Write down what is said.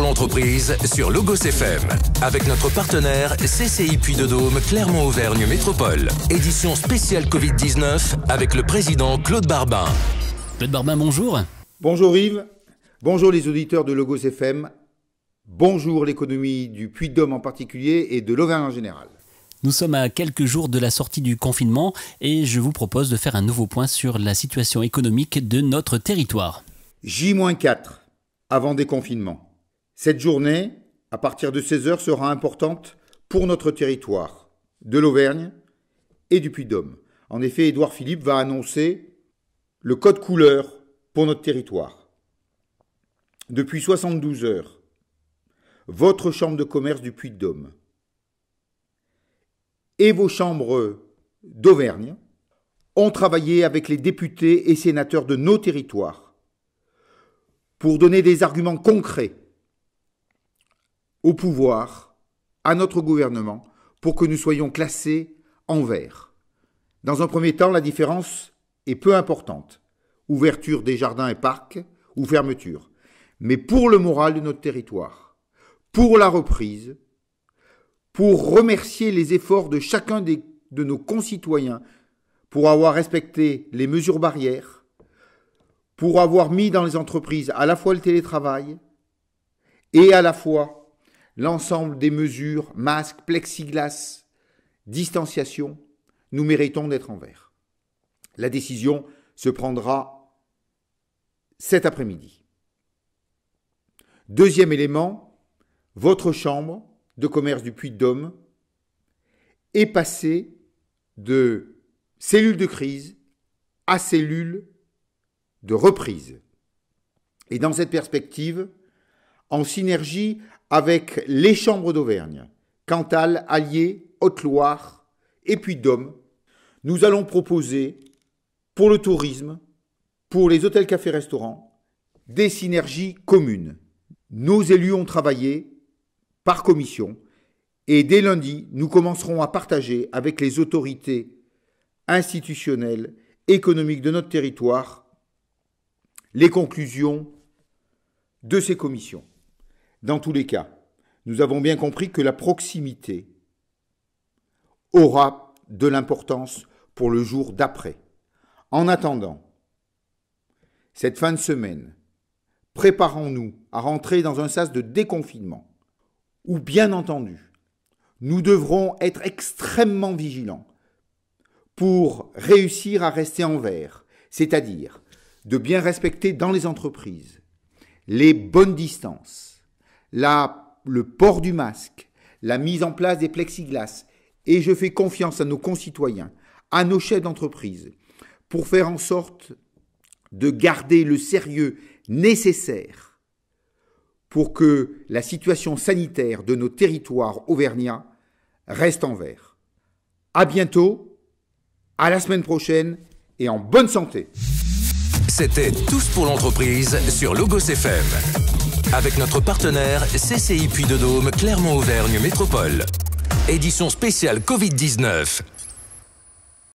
l'entreprise sur Logos FM avec notre partenaire CCI Puy de Dôme Clermont-Auvergne Métropole. Édition spéciale Covid-19 avec le président Claude Barbin. Claude Barbin, bonjour. Bonjour Yves. Bonjour les auditeurs de Logos FM. Bonjour l'économie du Puy-de-Dôme en particulier et de l'Auvergne en général. Nous sommes à quelques jours de la sortie du confinement et je vous propose de faire un nouveau point sur la situation économique de notre territoire. J-4 avant déconfinement. Cette journée, à partir de 16 heures, sera importante pour notre territoire, de l'Auvergne et du Puy-Dôme. de En effet, Édouard Philippe va annoncer le code couleur pour notre territoire. Depuis 72 heures, votre chambre de commerce du Puy-de-Dôme et vos chambres d'Auvergne ont travaillé avec les députés et sénateurs de nos territoires pour donner des arguments concrets au pouvoir, à notre gouvernement, pour que nous soyons classés en vert. Dans un premier temps, la différence est peu importante. Ouverture des jardins et parcs ou fermeture. Mais pour le moral de notre territoire, pour la reprise, pour remercier les efforts de chacun de nos concitoyens pour avoir respecté les mesures barrières, pour avoir mis dans les entreprises à la fois le télétravail et à la fois l'ensemble des mesures, masques, plexiglas, distanciation, nous méritons d'être en vert. La décision se prendra cet après-midi. Deuxième élément, votre chambre de commerce du Puy-de-Dôme est passée de cellule de crise à cellule de reprise. Et dans cette perspective, en synergie avec les chambres d'Auvergne, Cantal, Allier, Haute-Loire et puis Dôme, nous allons proposer pour le tourisme, pour les hôtels, cafés, restaurants, des synergies communes. Nos élus ont travaillé par commission et dès lundi, nous commencerons à partager avec les autorités institutionnelles, économiques de notre territoire les conclusions de ces commissions. Dans tous les cas, nous avons bien compris que la proximité aura de l'importance pour le jour d'après. En attendant, cette fin de semaine, préparons-nous à rentrer dans un sas de déconfinement, où bien entendu, nous devrons être extrêmement vigilants pour réussir à rester en vert, c'est-à-dire de bien respecter dans les entreprises les bonnes distances, le port du masque, la mise en place des plexiglas, et je fais confiance à nos concitoyens, à nos chefs d'entreprise, pour faire en sorte de garder le sérieux nécessaire pour que la situation sanitaire de nos territoires auvergnats reste en vert. À bientôt, à la semaine prochaine et en bonne santé. C'était Tous pour l'entreprise sur Logos FM avec notre partenaire CCI Puy de Dôme Clermont-Auvergne Métropole. Édition spéciale Covid-19.